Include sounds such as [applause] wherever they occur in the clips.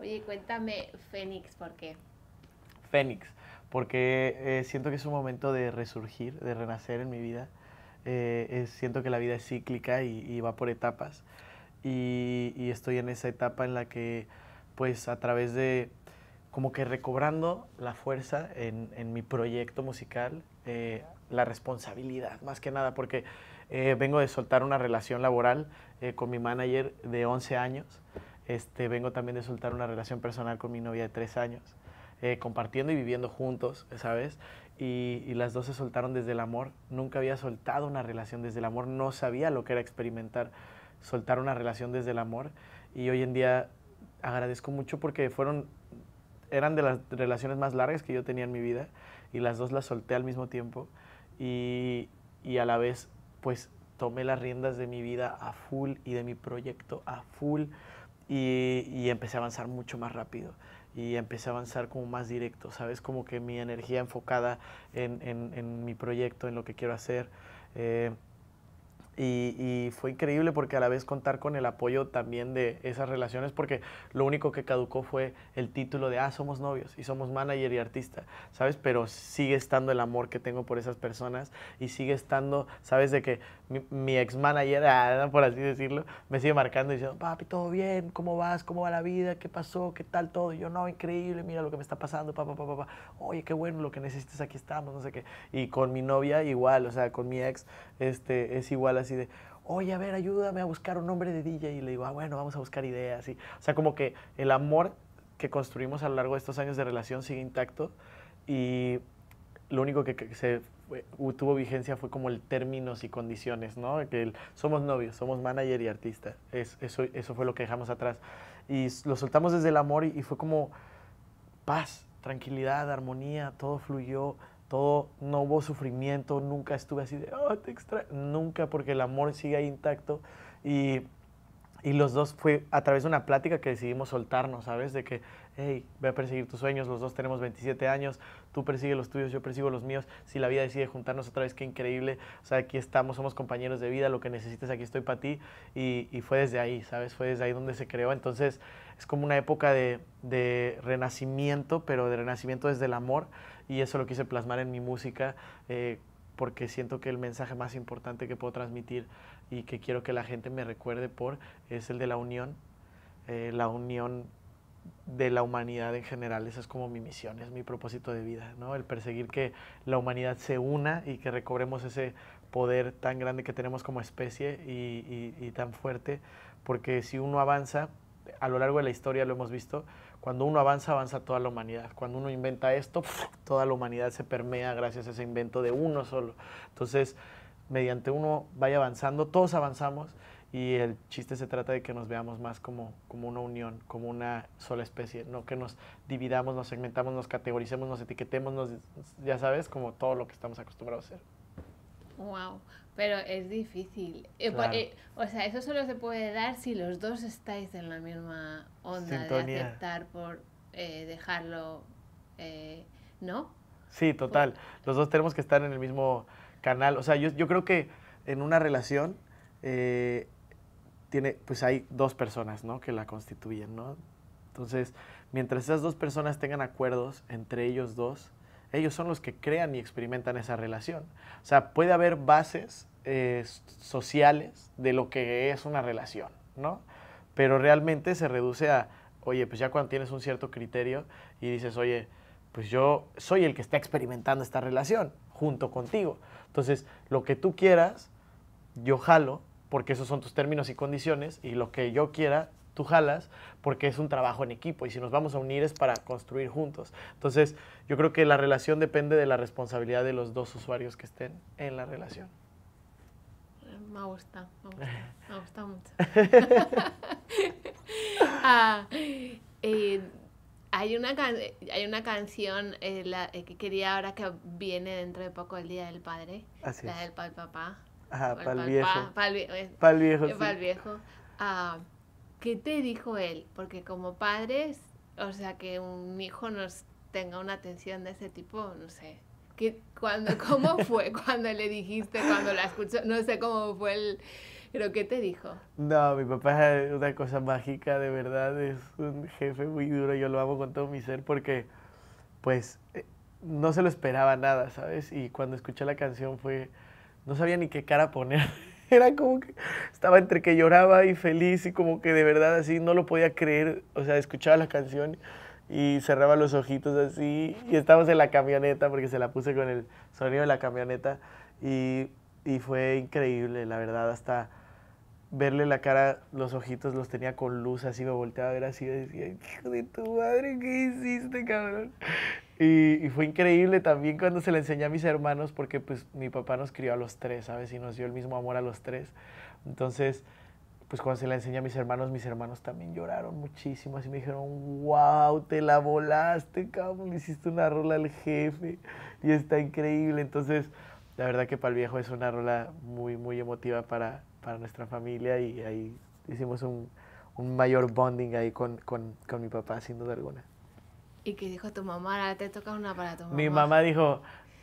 Oye, cuéntame Fénix, ¿por qué? Fénix, porque eh, siento que es un momento de resurgir, de renacer en mi vida. Eh, siento que la vida es cíclica y, va por etapas. Y, estoy en esa etapa en la que, pues, a través de, como que recobrando la fuerza en, en mi proyecto musical, eh, la responsabilidad, más que nada, porque vengo de soltar una relación laboral con mi manager de 11 años. Este, vengo también de soltar una relación personal con mi novia de tres años, eh, compartiendo y viviendo juntos, ¿sabes? Y, y, las dos se soltaron desde el amor. Nunca había soltado una relación desde el amor, no sabía lo que era experimentar soltar una relación desde el amor. Y hoy en día agradezco mucho porque fueron, eran de las relaciones más largas que yo tenía en mi vida y las dos las solté al mismo tiempo y, y a la vez, pues tomé las riendas de mi vida a full y de mi proyecto a full y, empecé a avanzar mucho más rápido y empecé a avanzar como más directo, ¿sabes? Como que mi energía enfocada en, mi proyecto, en lo que quiero hacer. Eh, y, fue increíble porque a la vez contar con el apoyo también de esas relaciones, porque lo único que caducó fue el título de, ah, somos novios y somos manager y artista, ¿sabes? Pero sigue estando el amor que tengo por esas personas y sigue estando, ¿sabes? De que mi, ex manager, ah, por así decirlo, me sigue marcando y diciendo, papi, todo bien, ¿cómo vas? ¿Cómo va la vida? ¿Qué pasó? ¿Qué tal todo? yo, no, increíble, mira lo que me está pasando, papá, papá, papá. Oye, qué bueno, lo que necesitas, aquí estamos, no sé qué. Y con mi novia igual, o sea, con mi ex, este, es igual y de, oye, a ver, ayúdame a buscar un nombre de DJ. Y le digo, ah, bueno, vamos a buscar ideas. Y, o sea, como que el amor que construimos a lo largo de estos años de relación sigue intacto y lo único que, se tuvo vigencia fue como el términos y condiciones, ¿no? Que somos novios, somos manager y artista. eso, eso fue lo que dejamos atrás. Y lo soltamos desde el amor y fue como paz, tranquilidad, armonía, todo fluyó todo, no hubo sufrimiento, nunca estuve así de, oh, te extraño, nunca, porque el amor sigue ahí intacto. Y, los dos fue a través de una plática que decidimos soltarnos, ¿sabes? De que, hey, voy a perseguir tus sueños, los dos tenemos 27 años, tú persigues los tuyos, yo persigo los míos, si la vida decide juntarnos otra vez, qué increíble, o sea, aquí estamos, somos compañeros de vida, lo que necesites, aquí estoy para ti. Y, fue desde ahí, ¿sabes? Fue desde ahí donde se creó. Entonces, es como una época de, de renacimiento, pero de renacimiento desde el amor y eso lo quise plasmar en mi música eh, porque siento que el mensaje más importante que puedo transmitir y que quiero que la gente me recuerde por es el de la unión, eh, la unión de la humanidad en general. Esa es como mi misión, es mi propósito de vida, ¿no? El perseguir que la humanidad se una y que recobremos ese poder tan grande que tenemos como especie y tan fuerte, porque si uno avanza, a lo largo de la historia lo hemos visto, cuando uno avanza, avanza toda la humanidad. Cuando uno inventa esto, toda la humanidad se permea gracias a ese invento de uno solo. Entonces, mediante uno vaya avanzando, todos avanzamos y el chiste se trata de que nos veamos más como, como una unión, como una sola especie, no que nos dividamos, nos segmentamos, nos categoricemos, nos etiquetemos, ya sabes, como todo lo que estamos acostumbrados a hacer. Wow, pero es difícil. Eh, pues, eh, o sea, eso solo se puede dar si los dos estáis en la misma onda de aceptar por eh, dejarlo, ¿no? Sí, total. Los dos tenemos que estar en el mismo canal. O sea, yo, creo que en una relación tiene, pues hay dos personas, Que la constituyen, ¿no? Entonces, mientras esas dos personas tengan acuerdos entre ellos dos, ellos son los que crean y experimentan esa relación. O sea, puede haber bases eh, sociales de lo que es una relación, ¿no? Pero realmente se reduce a, oye, pues ya cuando tienes un cierto criterio y dices, oye, pues yo soy el que está experimentando esta relación junto contigo. Entonces, lo que tú quieras, yo jalo, porque esos son tus términos y condiciones, y lo que yo quiera, tú jalas, porque es un trabajo en equipo y si nos vamos a unir es para construir juntos. Entonces, yo creo que la relación depende de la responsabilidad de los dos usuarios que estén en la relación. Me gusta, me gusta, [laughs] me gusta mucho. [laughs] Ah, eh, hay una, hay una canción eh, eh, que quería ahora que viene dentro de poco el Día del Padre. la del Papá. Ajá, Viejo. Pal Viejo. Viejo. viejo. Ah, ¿qué te dijo él? Porque como padres, o sea, que un hijo nos tenga una atención de ese tipo, no sé. cuando, [laughs] ¿Cómo fue cuando le dijiste, cuando la escuchó? No sé cómo fue el... ¿Pero qué te dijo? No, mi papá es una cosa mágica, de verdad, es un jefe muy duro, yo lo amo con todo mi ser porque, pues, eh, no se lo esperaba nada, ¿sabes? Y cuando escuché la canción fue, no sabía ni qué cara poner. [laughs] [laughs] era como que estaba entre que lloraba y feliz y como que de verdad así no lo podía creer. O sea, escuchaba la canción y cerraba los ojitos así y estábamos en la camioneta porque se la puse con el sonido de la camioneta y, y fue increíble, la verdad, hasta verle la cara, los ojitos los tenía con luz, así me volteaba a ver así y decía, hijo de tu madre, ¿qué hiciste, cabrón? Y, fue increíble también cuando se le enseñé a mis hermanos, porque pues mi papá nos crió a los tres, ¿sabes? Y nos dio el mismo amor a los tres. Entonces, pues cuando se la enseñé a mis hermanos, mis hermanos también lloraron muchísimo, así me dijeron, wow, te la volaste, cabrón, le hiciste una rola al jefe y está increíble. Entonces, la verdad que para el viejo es una rola muy, muy emotiva para, para nuestra familia y ahí hicimos un, un mayor bonding ahí con, con, con, mi papá, sin duda alguna. ¿Y qué dijo tu mamá? Ahora te toca una para mamá. Mi mamá dijo,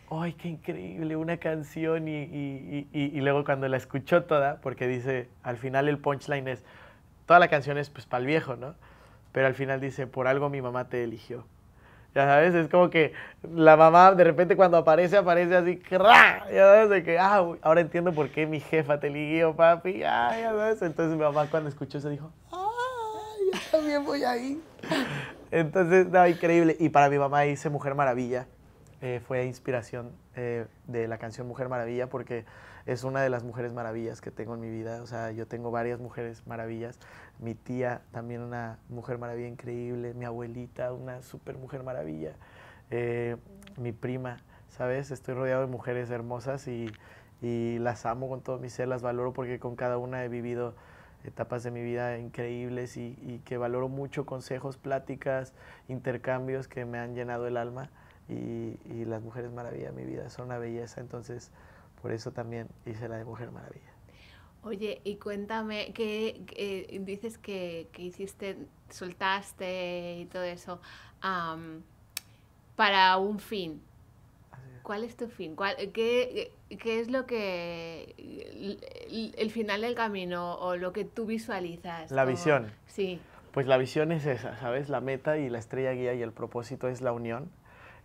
¡ay, qué increíble! Una canción y, y, y, y, luego cuando la escuchó toda, porque dice, al final el punchline es, toda la canción es pues para el viejo, ¿no? Pero al final dice, por algo mi mamá te eligió. Ya sabes, es como que la mamá de repente cuando aparece, aparece así, Ya sabes, de que, ah, ahora entiendo por qué mi jefa te liguió, papi, ah, ya sabes. Entonces mi mamá cuando escuchó eso dijo, ah, yo también voy ahí. Entonces, no, increíble. Y para mi mamá hice Mujer Maravilla. Eh, fue inspiración eh, de la canción Mujer Maravilla porque es una de las mujeres maravillas que tengo en mi vida. O sea, yo tengo varias mujeres maravillas. Mi tía, también una mujer maravilla increíble. Mi abuelita, una super mujer maravilla. Eh, mi prima, ¿sabes? Estoy rodeado de mujeres hermosas y, las amo con todo mi ser, las valoro porque con cada una he vivido etapas de mi vida increíbles y, que valoro mucho consejos, pláticas, intercambios que me han llenado el alma y, las mujeres maravilla de mi vida, son una belleza, entonces por eso también hice la de Mujer Maravilla. Oye, y cuéntame, que eh, dices que, que, hiciste, soltaste y todo eso para un fin? ¿Cuál es tu fin? qué, qué, es lo que. El, final del camino o lo que tú visualizas? La visión. Sí. Pues la visión es esa, ¿sabes? La meta y la estrella guía y el propósito es la unión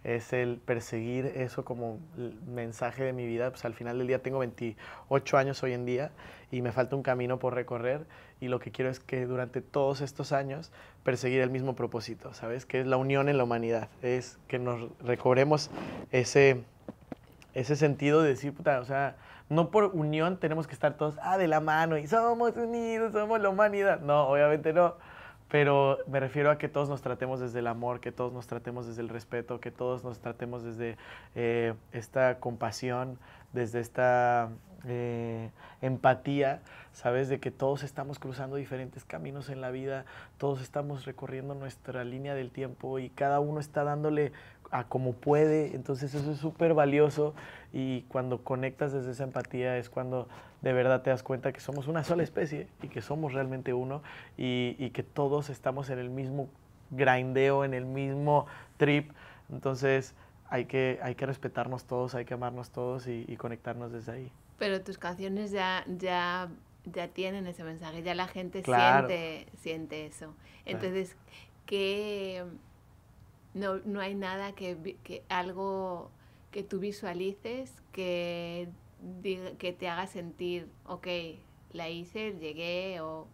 es el perseguir eso como mensaje de mi vida. Pues al final del día tengo 28 años hoy en día y me falta un camino por recorrer y lo que quiero es que durante todos estos años perseguir el mismo propósito, ¿sabes? Que es la unión en la humanidad, es que nos recobremos ese, ese sentido de decir, puta, o sea, no por unión tenemos que estar todos, ah, de la mano y somos unidos, somos la humanidad. No, obviamente no pero me refiero a que todos nos tratemos desde el amor, que todos nos tratemos desde el respeto, que todos nos tratemos desde eh, esta compasión, desde esta eh, empatía, ¿sabes? De que todos estamos cruzando diferentes caminos en la vida, todos estamos recorriendo nuestra línea del tiempo y cada uno está dándole a como puede, entonces eso es súper valioso y cuando conectas desde esa empatía es cuando de verdad te das cuenta que somos una sola especie y que somos realmente uno y, que todos estamos en el mismo grindeo, en el mismo trip. Entonces hay que, hay que respetarnos todos, hay que amarnos todos y, conectarnos desde ahí. Pero tus canciones ya, ya ya tienen ese mensaje, ya la gente siente, eso. Entonces, que no, no, hay nada que, que, algo que tú visualices que que te haga sentir, ok, la hice, llegué o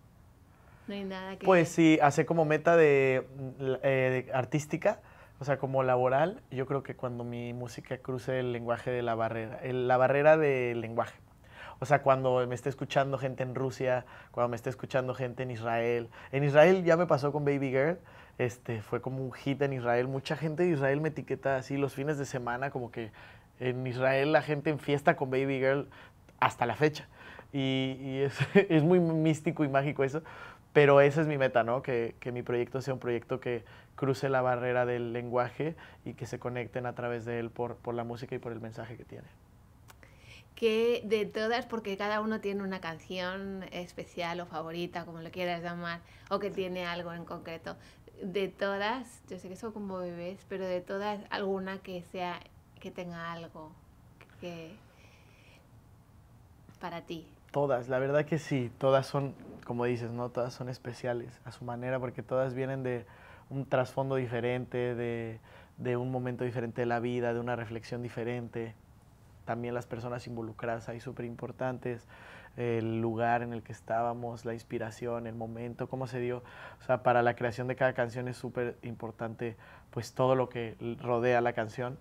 no hay nada que... Pues sí, hace como meta mm, eh, de, artística, o sea, como laboral, yo creo que cuando mi música cruce el lenguaje de la barrera, la barrera del lenguaje. O sea, cuando me esté escuchando gente en Rusia, cuando me esté escuchando gente en Israel. En Israel ya me pasó con Baby Girl, este, fue como un hit en Israel. Mucha gente de Israel me etiqueta así los fines de semana, como que en Israel la gente en fiesta con Baby Girl hasta la fecha. Y, [laughs] es, muy místico y mágico eso. Pero esa es mi meta, ¿no? Que, que, mi proyecto sea un proyecto que cruce la barrera del lenguaje y que se conecten a través de él por, por la música y por el mensaje que tiene que de todas, porque cada uno tiene una canción especial o favorita, como lo quieras llamar, o que tiene algo en concreto. De todas, yo sé que son como bebés, pero de todas, alguna que sea que tenga algo que para ti. Todas, la verdad que sí, todas son, como dices, ¿no? Todas son especiales a su manera porque todas vienen de un trasfondo diferente, de, un momento diferente de la vida, de una reflexión diferente. También las personas involucradas ahí súper importantes, el lugar en el que estábamos, la inspiración, el momento, cómo se dio. O sea, para la creación de cada canción es súper importante pues todo lo que rodea la canción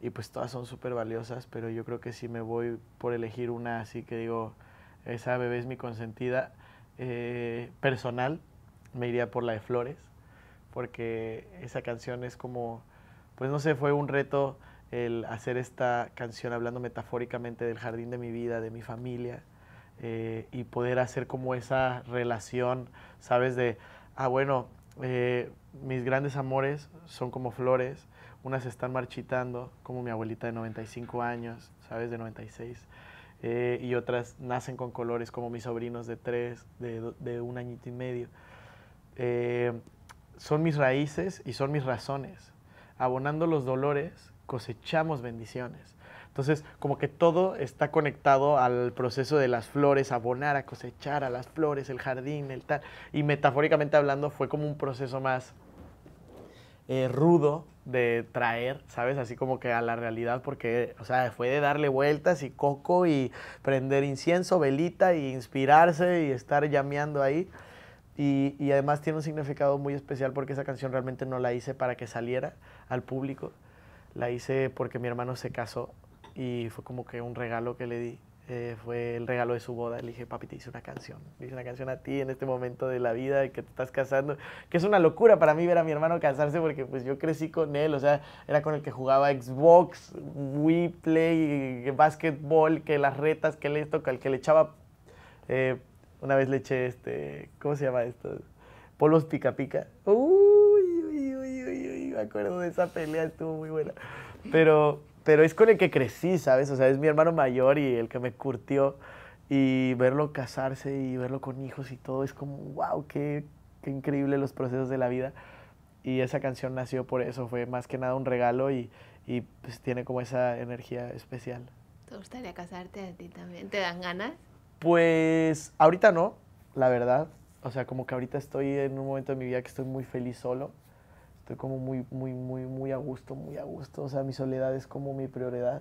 y, pues todas son súper valiosas, pero yo creo que si me voy por elegir una así que digo, esa bebé es mi consentida eh, personal, me iría por la de Flores, porque esa canción es como, pues no sé, fue un reto el hacer esta canción hablando metafóricamente del jardín de mi vida, de mi familia, eh, y poder hacer como esa relación, ¿sabes? De, ah, bueno, eh, mis grandes amores son como flores, unas están marchitando, como mi abuelita de 95 años, ¿sabes? De 96. Eh, y otras nacen con colores, como mis sobrinos de tres, de, un añito y medio. Eh, son mis raíces y son mis razones. Abonando los dolores, cosechamos bendiciones. Entonces, como que todo está conectado al proceso de las flores, abonar, a cosechar, a las flores, el jardín, el tal. Y metafóricamente hablando, fue como un proceso más eh, rudo, de traer, ¿sabes? Así como que a la realidad, porque, o sea, fue de darle vueltas y coco y prender incienso, velita y inspirarse y estar llameando ahí. Y, y, además tiene un significado muy especial porque esa canción realmente no la hice para que saliera al público, la hice porque mi hermano se casó y fue como que un regalo que le di eh, fue el regalo de su boda. Le dije, papi, te hice una canción. Le hice una canción a ti en este momento de la vida que te estás casando. Que es una locura para mí ver a mi hermano casarse porque pues yo crecí con él. O sea, era con el que jugaba Xbox, Wii Play, eh, básquetbol, que las retas, que le toca el que le echaba... Eh, una vez le eché este... ¿Cómo se llama esto? Polos pica pica. Uy, uy, uy, uy, uy, me acuerdo de esa pelea, estuvo muy buena. Pero pero es con el que crecí, ¿sabes? O sea, es mi hermano mayor y el que me curtió. Y verlo casarse y verlo con hijos y todo, es como, wow, qué, qué increíble los procesos de la vida. Y esa canción nació por eso, fue más que nada un regalo y, y pues tiene como esa energía especial. ¿Te gustaría casarte a ti también? ¿Te dan ganas? Pues ahorita no, la verdad. O sea, como que ahorita estoy en un momento de mi vida que estoy muy feliz solo. Estoy como muy, muy, muy, muy a gusto, muy a gusto. O sea, mi soledad es como mi prioridad.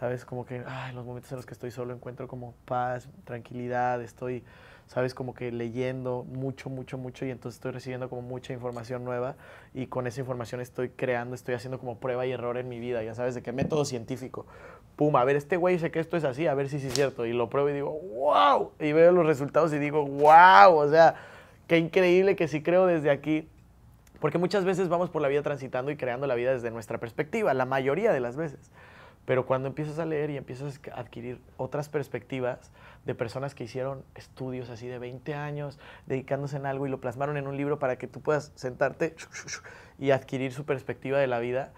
¿Sabes? Como que en los momentos en los que estoy solo encuentro como paz, tranquilidad, estoy, ¿sabes? Como que leyendo mucho, mucho, mucho y entonces estoy recibiendo como mucha información nueva y con esa información estoy creando, estoy haciendo como prueba y error en mi vida, ya sabes, de qué método científico. Pum, a ver, este güey dice que esto es así, a ver si sí es cierto y lo pruebo y digo, wow, y veo los resultados y digo, wow, o sea, qué increíble que si creo desde aquí porque muchas veces vamos por la vida transitando y creando la vida desde nuestra perspectiva, la mayoría de las veces. Pero cuando empiezas a leer y empiezas a adquirir otras perspectivas de personas que hicieron estudios así de 20 años, dedicándose en algo y lo plasmaron en un libro para que tú puedas sentarte y adquirir su perspectiva de la vida,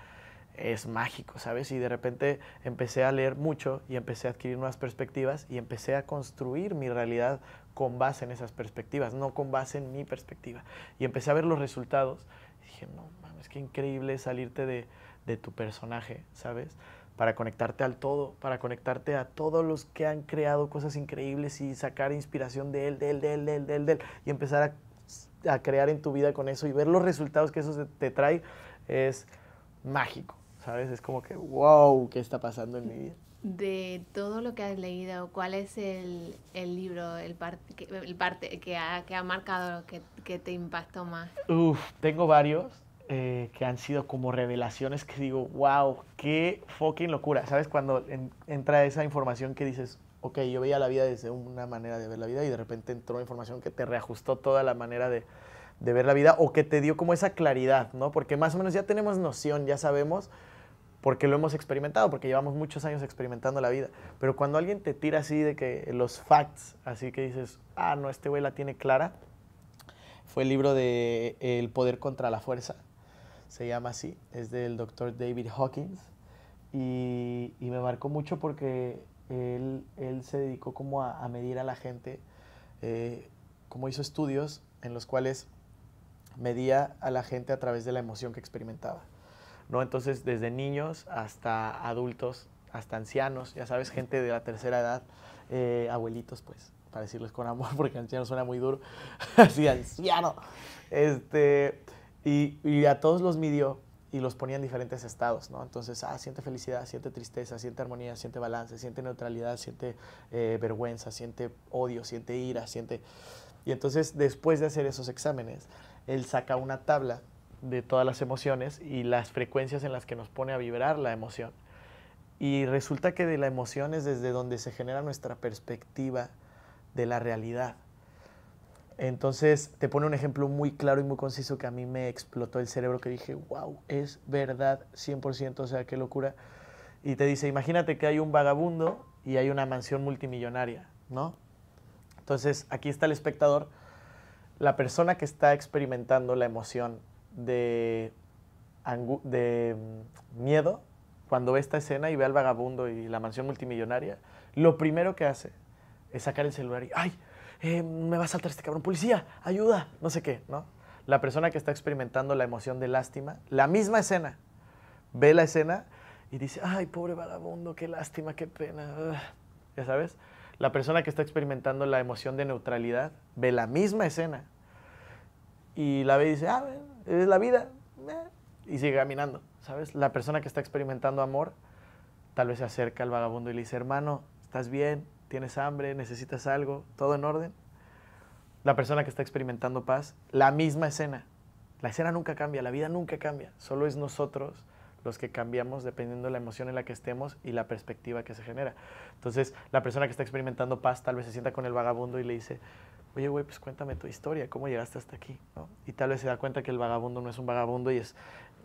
es mágico, ¿sabes? Y de repente empecé a leer mucho y empecé a adquirir nuevas perspectivas y empecé a construir mi realidad con base en esas perspectivas, no con base en mi perspectiva. Y empecé a ver los resultados y dije, no mames, qué increíble salirte de, tu personaje, ¿sabes? Para conectarte al todo, para conectarte a todos los que han creado cosas increíbles y sacar inspiración de él, de él, de él, de él, de él, y empezar a crear en tu vida con eso y ver los resultados que eso te trae es mágico. ¿Sabes? Es como que, wow, ¿qué está pasando en mi vida? De todo lo que has leído, ¿cuál es el, el libro, el, que, el parte que ha, que ha marcado, que, que, te impactó más? Uf, tengo varios eh, que han sido como revelaciones que digo, wow, qué fucking locura. ¿Sabes? Cuando entra esa información que dices, ok, yo veía la vida desde una manera de ver la vida y de repente entró información que te reajustó toda la manera de, de ver la vida o que te dio como esa claridad, ¿no? Porque más o menos ya tenemos noción, ya sabemos, porque lo hemos experimentado, porque llevamos muchos años experimentando la vida. Pero cuando alguien te tira así de que los facts, así que dices, ah, no, este güey la tiene clara, fue el libro de El Poder contra la Fuerza, se llama así, es del doctor David Hawkins, y, me marcó mucho porque él, se dedicó como a, medir a la gente, eh, como hizo estudios en los cuales medía a la gente a través de la emoción que experimentaba. ¿no? Entonces, desde niños hasta adultos, hasta ancianos, ya sabes, gente de la tercera edad, eh, abuelitos, pues, para decirles con amor, [laughs] porque anciano suena muy duro, así, [laughs] anciano. Este, y, a todos los midió y los ponía en diferentes estados, ¿no? Entonces, ah, siente felicidad, siente tristeza, siente armonía, siente balance, siente neutralidad, siente eh, vergüenza, siente odio, siente ira, siente... Y entonces, después de hacer esos exámenes, él saca una tabla de todas las emociones y las frecuencias en las que nos pone a vibrar la emoción. Y resulta que de la emoción es desde donde se genera nuestra perspectiva de la realidad. Entonces te pone un ejemplo muy claro y muy conciso que a mí me explotó el cerebro, que dije, wow, es verdad, 100%, o sea, qué locura. Y te dice, imagínate que hay un vagabundo y hay una mansión multimillonaria, ¿no? Entonces aquí está el espectador la persona que está experimentando la emoción de, mm, miedo, cuando ve esta escena y ve al vagabundo y la mansión multimillonaria, lo primero que hace es sacar el celular y, ay, em, me va a saltar este cabrón, policía, ayuda, no sé qué, ¿no? La persona que está experimentando la emoción de lástima, la misma escena, ve la escena y dice, ay, pobre vagabundo, qué lástima, qué pena, ya sabes. La persona que está experimentando la emoción de neutralidad ve la misma escena y la ve y dice, ah, es la vida, eh, y sigue caminando, ¿sabes? La persona que está experimentando amor tal vez se acerca al vagabundo y le dice, hermano, ¿estás bien? ¿Tienes hambre? ¿Necesitas algo? ¿Todo en orden? La persona que está experimentando paz, la misma escena. La escena nunca cambia, la vida nunca cambia, solo es nosotros los que cambiamos dependiendo de la emoción en la que estemos y la perspectiva que se genera. Entonces, la persona que está experimentando paz tal vez se sienta con el vagabundo y le dice, oye, güey, pues cuéntame tu historia, ¿cómo llegaste hasta aquí? Y tal vez se da cuenta que el vagabundo no es un vagabundo y es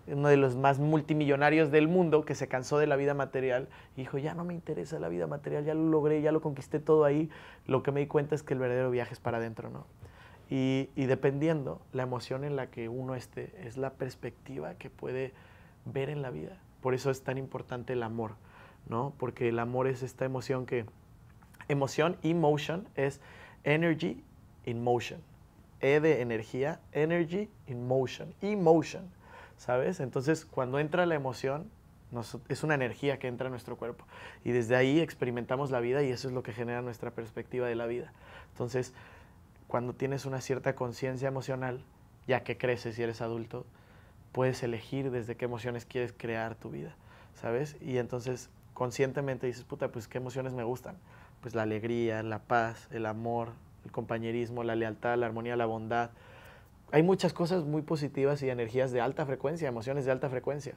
uno de los más multimillonarios del mundo que se cansó de la vida material y dijo, ya no me interesa la vida material, ya lo logré, ya lo conquisté todo ahí, lo que me di cuenta es que el verdadero viaje es para adentro, ¿no? Y, y dependiendo la emoción en la que uno esté, es la perspectiva que puede ver en la vida. Por eso es tan importante el amor, ¿no? Porque el amor es esta emoción que... Emoción emotion es energy in motion. E de energía, energy in motion. Emotion, ¿sabes? Entonces, cuando entra la emoción, es una energía que entra a nuestro cuerpo. Y desde ahí experimentamos la vida y eso es lo que genera nuestra perspectiva de la vida. Entonces, cuando tienes una cierta conciencia emocional, ya que creces y eres adulto, puedes elegir desde qué emociones quieres crear tu vida, ¿sabes? Y entonces conscientemente dices, puta, pues qué emociones me gustan. Pues la alegría, la paz, el amor, el compañerismo, la lealtad, la armonía, la bondad. Hay muchas cosas muy positivas y energías de alta frecuencia, emociones de alta frecuencia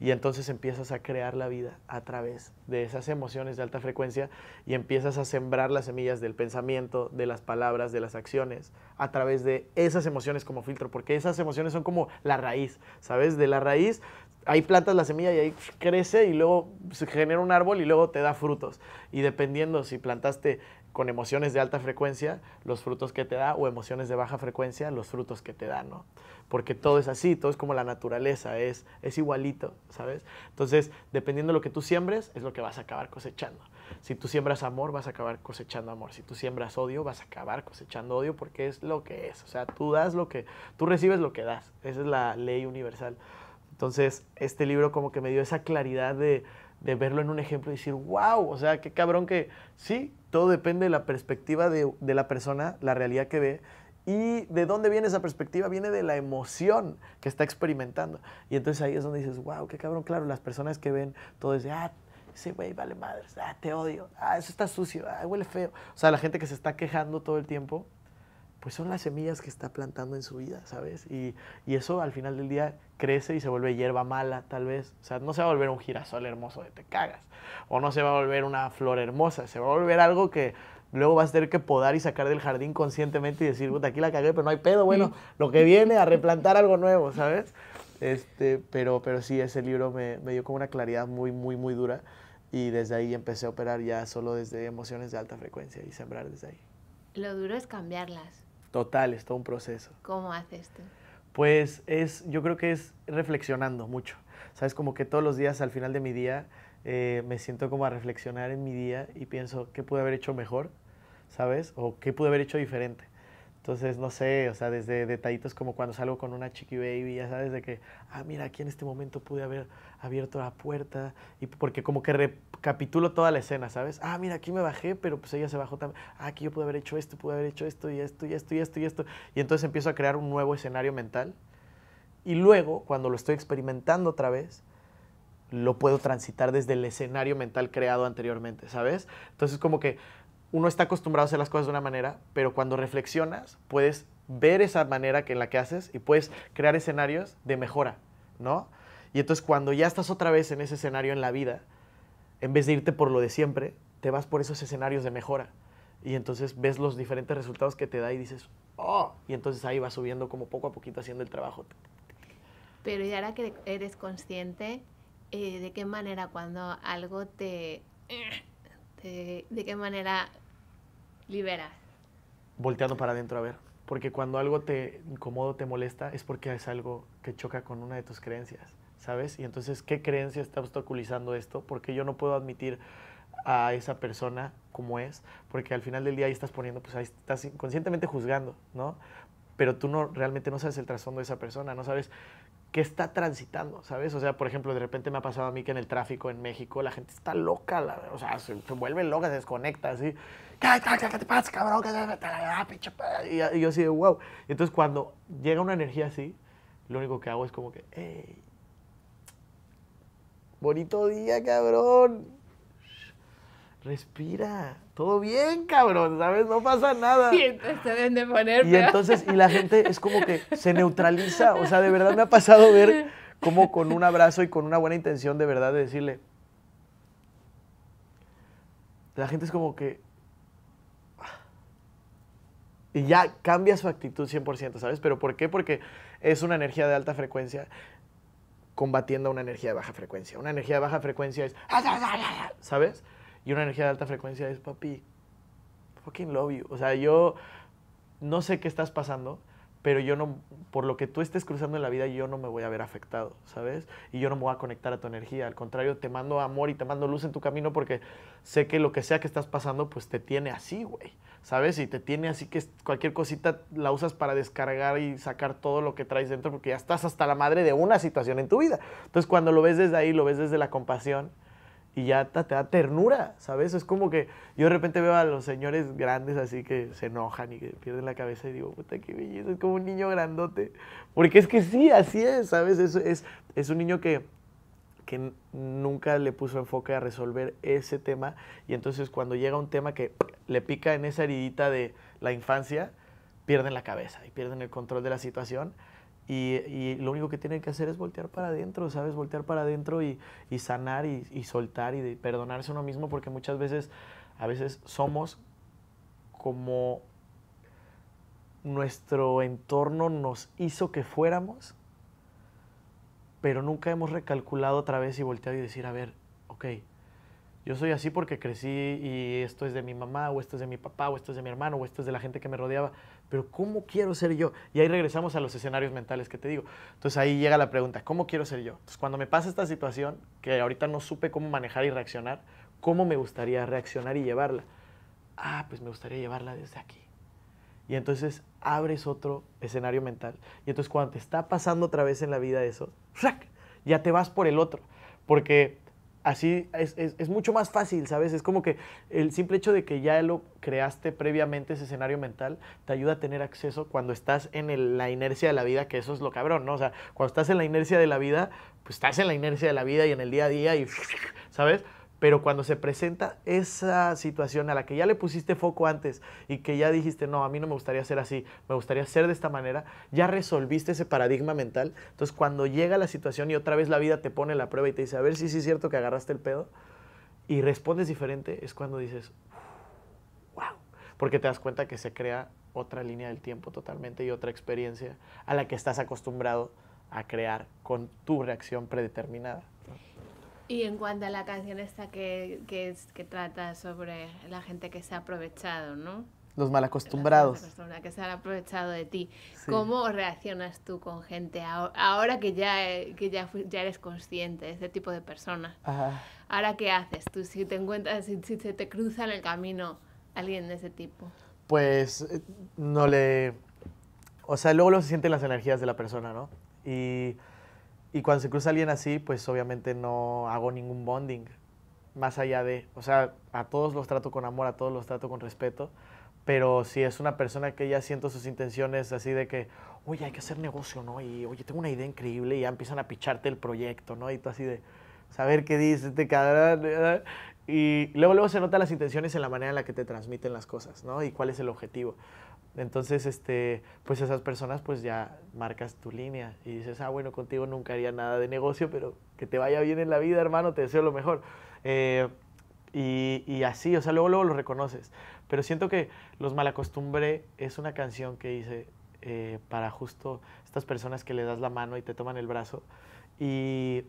y entonces empiezas a crear la vida a través de esas emociones de alta frecuencia y empiezas a sembrar las semillas del pensamiento, de las palabras, de las acciones, a través de esas emociones como filtro, porque esas emociones son como la raíz, ¿sabes? De la raíz ahí plantas la semilla y ahí crece y luego se genera un árbol y luego te da frutos. Y dependiendo si plantaste con emociones de alta frecuencia, los frutos que te da, o emociones de baja frecuencia, los frutos que te da, ¿no? Porque todo es así, todo es como la naturaleza, es, es igualito, ¿sabes? Entonces, dependiendo de lo que tú siembres, es lo que vas a acabar cosechando. Si tú siembras amor, vas a acabar cosechando amor. Si tú siembras odio, vas a acabar cosechando odio porque es lo que es. O sea, tú das lo que, tú recibes lo que das. Esa es la ley universal. Entonces, este libro como que me dio esa claridad de, verlo en un ejemplo y decir, wow, o sea, qué cabrón que sí, todo depende de la perspectiva de, la persona, la realidad que ve. ¿Y de dónde viene esa perspectiva? Viene de la emoción que está experimentando. Y entonces ahí es donde dices, wow, qué cabrón, claro, las personas que ven todo es ah, ese güey vale madres, ah, te odio, ah, eso está sucio, ah, huele feo. O sea, la gente que se está quejando todo el tiempo, pues son las semillas que está plantando en su vida, ¿sabes? Y, y, eso al final del día crece y se vuelve hierba mala, tal vez. O sea, no se va a volver un girasol hermoso de te cagas. O no se va a volver una flor hermosa. Se va a volver algo que luego vas a tener que podar y sacar del jardín conscientemente y decir, puta, aquí la cagué, pero no hay pedo. Bueno, lo que viene a replantar algo nuevo, ¿sabes? Este, pero, pero sí, ese libro me, me dio como una claridad muy, muy, muy dura. Y desde ahí empecé a operar ya solo desde emociones de alta frecuencia y sembrar desde ahí. Lo duro es cambiarlas. Total, es todo un proceso. ¿Cómo haces tú? Pues es, yo creo que es reflexionando mucho. Sabes, como que todos los días al final de mi día eh, me siento como a reflexionar en mi día y pienso qué pude haber hecho mejor, ¿sabes? O qué pude haber hecho diferente. Entonces, no sé, o sea, desde detallitos como cuando salgo con una chiqui baby, ya sabes, de que, ah, mira, aquí en este momento pude haber abierto la puerta, y porque como que recapitulo toda la escena, ¿sabes? Ah, mira, aquí me bajé, pero pues ella se bajó también. Ah, aquí yo pude haber hecho esto, pude haber hecho esto, y esto, y esto, y esto, y esto. Y entonces empiezo a crear un nuevo escenario mental. Y luego, cuando lo estoy experimentando otra vez, lo puedo transitar desde el escenario mental creado anteriormente, ¿sabes? Entonces, como que uno está acostumbrado a hacer las cosas de una manera, pero cuando reflexionas puedes ver esa manera que, en la que haces y puedes crear escenarios de mejora, ¿no? Y entonces cuando ya estás otra vez en ese escenario en la vida, en vez de irte por lo de siempre, te vas por esos escenarios de mejora. Y entonces ves los diferentes resultados que te da y dices, oh, y entonces ahí vas subiendo como poco a poquito haciendo el trabajo. Pero y ahora que eres consciente, eh, ¿de qué manera cuando algo te eh, de, qué manera liberas. Volteando para adentro a ver. Porque cuando algo te incomoda, te molesta, es porque es algo que choca con una de tus creencias, ¿sabes? Y entonces, ¿qué creencia está obstaculizando esto? Porque yo no puedo admitir a esa persona como es, porque al final del día ahí estás poniendo, pues ahí estás inconscientemente juzgando, ¿no? pero tú no realmente no sabes el trasfondo de esa persona, no sabes qué está transitando, ¿sabes? O sea, por ejemplo, de repente me ha pasado a mí que en el tráfico en México la gente está loca, o sea, se, vuelve loca, se desconecta, así. te cabrón? Y, yo así wow. entonces cuando llega una energía así, lo único que hago es como que, ¡Ey! bonito día, cabrón respira, todo bien, cabrón, ¿sabes? No pasa nada. Y entonces deben de Y entonces, y la gente es como que se neutraliza. O sea, de verdad me ha pasado ver como con un abrazo y con una buena intención de verdad de decirle. La gente es como que. Y ya cambia su actitud 100%, ¿sabes? ¿Pero por qué? Porque es una energía de alta frecuencia combatiendo una energía de baja frecuencia. Una energía de baja frecuencia es, [laughs] ¿sabes? Y una energía de alta frecuencia es, papi, fucking love you. O sea, yo no sé qué estás pasando, pero yo no, por lo que tú estés cruzando en la vida, yo no me voy a ver afectado, ¿sabes? Y yo no me voy a conectar a tu energía. Al contrario, te mando amor y te mando luz en tu camino porque sé que lo que sea que estás pasando, pues te tiene así, güey. ¿Sabes? Y te tiene así que cualquier cosita la usas para descargar y sacar todo lo que traes dentro porque ya estás hasta la madre de una situación en tu vida. Entonces, cuando lo ves desde ahí, lo ves desde la compasión, y ya te, da ternura, ¿sabes? Es como que yo de repente veo a los señores grandes así que se enojan y pierden la cabeza y digo, puta, qué belleza, es como un niño grandote. Porque es que sí, así es, ¿sabes? Es, un niño que, que nunca le puso enfoque a resolver ese tema y entonces cuando llega un tema que le pica en esa heridita de la infancia, pierden la cabeza y pierden el control de la situación y, lo único que tienen que hacer es voltear para adentro, ¿sabes? Voltear para adentro y, sanar y, soltar y de perdonarse uno mismo, porque muchas veces, a veces somos como nuestro entorno nos hizo que fuéramos, pero nunca hemos recalculado otra vez y volteado y decir, a ver, ok, yo soy así porque crecí y esto es de mi mamá, o esto es de mi papá, o esto es de mi hermano, o esto es de la gente que me rodeaba, pero ¿cómo quiero ser yo? Y ahí regresamos a los escenarios mentales que te digo. Entonces ahí llega la pregunta, ¿cómo quiero ser yo? Entonces cuando me pasa esta situación, que ahorita no supe cómo manejar y reaccionar, ¿cómo me gustaría reaccionar y llevarla? Ah, pues me gustaría llevarla desde aquí. Y entonces abres otro escenario mental. Y entonces cuando te está pasando otra vez en la vida eso, ya te vas por el otro. Porque así es, es, mucho más fácil, ¿sabes? Es como que el simple hecho de que ya lo creaste previamente, ese escenario mental, te ayuda a tener acceso cuando estás en la inercia de la vida, que eso es lo cabrón, ¿no? O sea, cuando estás en la inercia de la vida, pues estás en la inercia de la vida y en el día a día y, ¿sabes? Pero cuando se presenta esa situación a la que ya le pusiste foco antes y que ya dijiste, no, a mí no me gustaría ser así, me gustaría ser de esta manera, ya resolviste ese paradigma mental. Entonces, cuando llega la situación y otra vez la vida te pone la prueba y te dice, a ver si es cierto que agarraste el pedo, y respondes diferente, es cuando dices, wow, porque te das cuenta que se crea otra línea del tiempo totalmente y otra experiencia a la que estás acostumbrado a crear con tu reacción predeterminada. Y en cuanto a la canción esta que, que, es, trata sobre la gente que se ha aprovechado, ¿no? Los malacostumbrados. Los que se han aprovechado de ti. ¿Cómo reaccionas tú con gente ahora, que, ya, que ya, ya, eres consciente de ese tipo de personas? ¿Ahora qué haces tú si te encuentras, si, si se te cruza en el camino alguien de ese tipo? Pues eh, no le... O sea, luego lo se sienten las energías de la persona, ¿no? Y y cuando se cruza alguien así, pues obviamente no hago ningún bonding, más allá de, o sea, a todos los trato con amor, a todos los trato con respeto, pero si es una persona que ya siento sus intenciones así de que, oye, hay que hacer negocio, ¿no? Y oye, tengo una idea increíble y ya empiezan a picharte el proyecto, ¿no? Y tú así de, saber qué dices, te cabrón. Y luego, luego se notan las intenciones en la manera en la que te transmiten las cosas, ¿no? Y cuál es el objetivo. Entonces, este, pues esas personas pues ya marcas tu línea y dices, ah, bueno, contigo nunca haría nada de negocio, pero que te vaya bien en la vida, hermano, te deseo lo mejor. Eh, y, así, o sea, luego, lo reconoces. Pero siento que Los Malacostumbre es una canción que hice eh, para justo estas personas que le das la mano y te toman el brazo. Y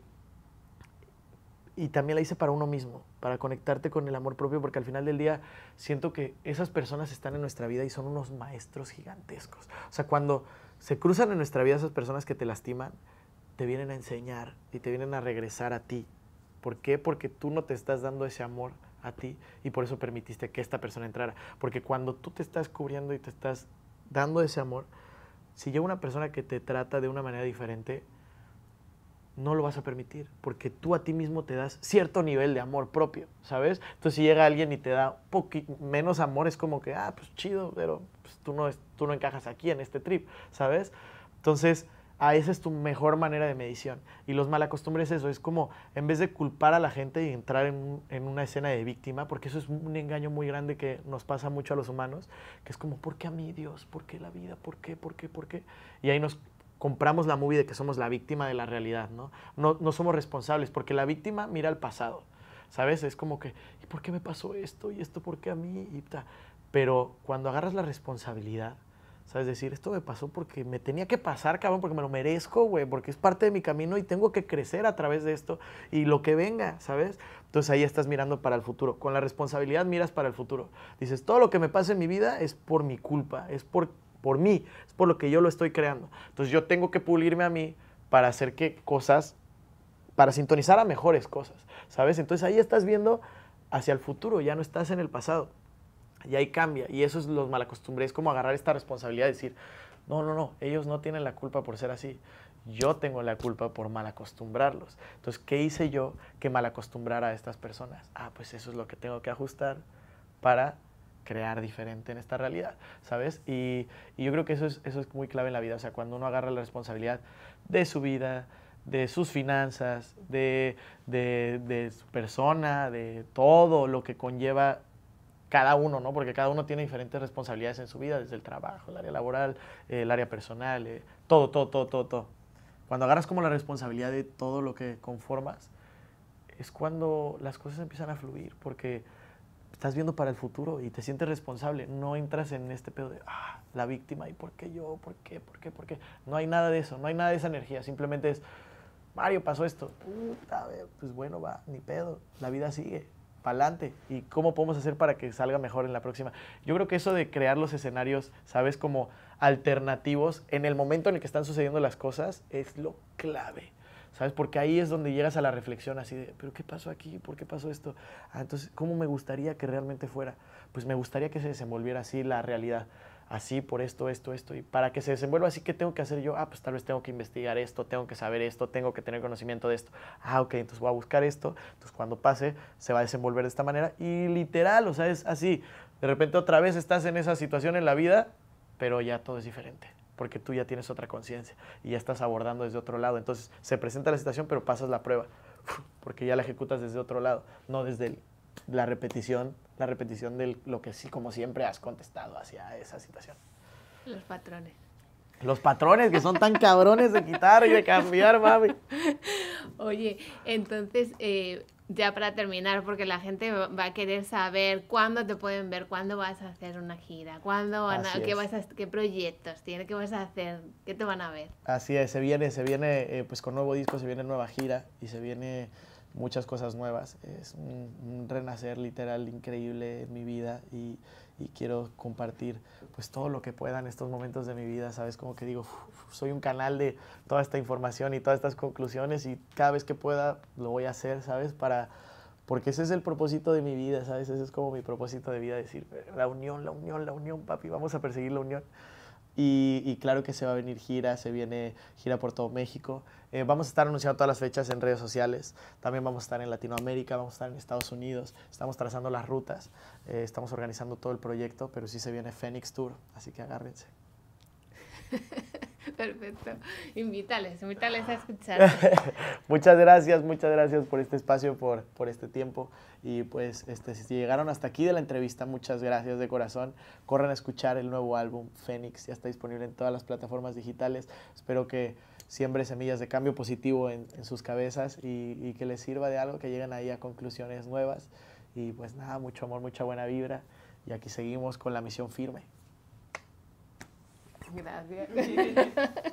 y también la hice para uno mismo, para conectarte con el amor propio, porque al final del día siento que esas personas están en nuestra vida y son unos maestros gigantescos. O sea, cuando se cruzan en nuestra vida esas personas que te lastiman, te vienen a enseñar y te vienen a regresar a ti. ¿Por qué? Porque tú no te estás dando ese amor a ti y por eso permitiste que esta persona entrara. Porque cuando tú te estás cubriendo y te estás dando ese amor, si llega una persona que te trata de una manera diferente, no lo vas a permitir, porque tú a ti mismo te das cierto nivel de amor propio, ¿sabes? Entonces si llega alguien y te da menos amor, es como que, ah, pues chido, pero pues, tú, no, tú no encajas aquí en este trip, ¿sabes? Entonces, a esa es tu mejor manera de medición. Y los malacostumbres eso, es como, en vez de culpar a la gente y entrar en, en una escena de víctima, porque eso es un engaño muy grande que nos pasa mucho a los humanos, que es como, ¿por qué a mí Dios? ¿Por qué la vida? ¿Por qué? ¿Por qué? ¿Por qué? Y ahí nos compramos la movie de que somos la víctima de la realidad, ¿no? No, somos responsables porque la víctima mira al pasado, ¿sabes? Es como que, ¿y por qué me pasó esto? ¿Y esto por qué a mí? Y Pero cuando agarras la responsabilidad, ¿sabes? Decir, esto me pasó porque me tenía que pasar, cabrón, porque me lo merezco, güey, porque es parte de mi camino y tengo que crecer a través de esto y lo que venga, ¿sabes? Entonces ahí estás mirando para el futuro. Con la responsabilidad miras para el futuro. Dices, todo lo que me pasa en mi vida es por mi culpa, es por por mí, es por lo que yo lo estoy creando. Entonces yo tengo que pulirme a mí para hacer que cosas, para sintonizar a mejores cosas, ¿sabes? Entonces ahí estás viendo hacia el futuro, ya no estás en el pasado. Y ahí cambia. Y eso es los malacostumbré, es como agarrar esta responsabilidad y decir, no, no, no, ellos no tienen la culpa por ser así. Yo tengo la culpa por malacostumbrarlos. Entonces, ¿qué hice yo que malacostumbrara a estas personas? Ah, pues eso es lo que tengo que ajustar para crear diferente en esta realidad, ¿sabes? Y, y, yo creo que eso es, eso es muy clave en la vida, o sea, cuando uno agarra la responsabilidad de su vida, de sus finanzas, de, de, de su persona, de todo lo que conlleva cada uno, ¿no? Porque cada uno tiene diferentes responsabilidades en su vida, desde el trabajo, el área laboral, el área personal, eh, todo, todo, todo, todo, todo. Cuando agarras como la responsabilidad de todo lo que conformas, es cuando las cosas empiezan a fluir, porque estás viendo para el futuro y te sientes responsable. No entras en este pedo de, ah, la víctima, ¿y por qué yo? ¿Por qué? ¿Por qué? ¿Por qué? No hay nada de eso, no hay nada de esa energía. Simplemente es, Mario, pasó esto. Puta, pues bueno, va, ni pedo. La vida sigue, pa'lante. ¿Y cómo podemos hacer para que salga mejor en la próxima? Yo creo que eso de crear los escenarios, ¿sabes? Como alternativos en el momento en el que están sucediendo las cosas es lo clave. ¿sabes? Porque ahí es donde llegas a la reflexión así de, pero ¿qué pasó aquí? ¿Por qué pasó esto? Ah, entonces, ¿cómo me gustaría que realmente fuera? Pues me gustaría que se desenvolviera así la realidad, así por esto, esto, esto. Y para que se desenvuelva así, ¿qué tengo que hacer yo? Ah, pues tal vez tengo que investigar esto, tengo que saber esto, tengo que tener conocimiento de esto. Ah, ok, entonces voy a buscar esto. Entonces cuando pase, se va a desenvolver de esta manera. Y literal, o sea, es así. De repente otra vez estás en esa situación en la vida, pero ya todo es diferente porque tú ya tienes otra conciencia y ya estás abordando desde otro lado. Entonces se presenta la situación, pero pasas la prueba, porque ya la ejecutas desde otro lado, no desde la repetición, la repetición de lo que sí, como siempre, has contestado hacia esa situación. Los patrones. Los patrones que son tan cabrones de quitar y de cambiar, mami. [laughs] Oye, entonces, eh, ya para terminar, porque la gente va a querer saber cuándo te pueden ver, cuándo vas a hacer una gira, cuándo qué, vas qué proyectos tiene, qué vas a hacer, qué te van a ver. Así es, se viene, se viene eh, pues con nuevo disco, se viene nueva gira y se viene muchas cosas nuevas. Es un, un renacer literal increíble en mi vida y y quiero compartir pues todo lo que pueda en estos momentos de mi vida, ¿sabes? Como que digo, soy un canal de toda esta información y todas estas conclusiones y cada vez que pueda lo voy a hacer, ¿sabes? Para porque ese es el propósito de mi vida, ¿sabes? Ese es como mi propósito de vida, decir, la unión, la unión, la unión, papi, vamos a perseguir la unión. Y, claro que se va a venir gira, se viene gira por todo México. Eh, vamos a estar anunciando todas las fechas en redes sociales. También vamos a estar en Latinoamérica, vamos a estar en Estados Unidos. Estamos trazando las rutas, eh, estamos organizando todo el proyecto, pero sí se viene Phoenix Tour, así que agárrense. [laughs] Perfecto. Invítales, invítales a escuchar. [laughs] muchas gracias, muchas gracias por este espacio, por, por este tiempo. Y pues este, si llegaron hasta aquí de la entrevista, muchas gracias de corazón. Corran a escuchar el nuevo álbum Fénix, ya está disponible en todas las plataformas digitales. Espero que siembre semillas de cambio positivo en, sus cabezas y, y que les sirva de algo, que lleguen ahí a conclusiones nuevas. Y pues nada, mucho amor, mucha buena vibra. Y aquí seguimos con la misión firme. talking about. [laughs]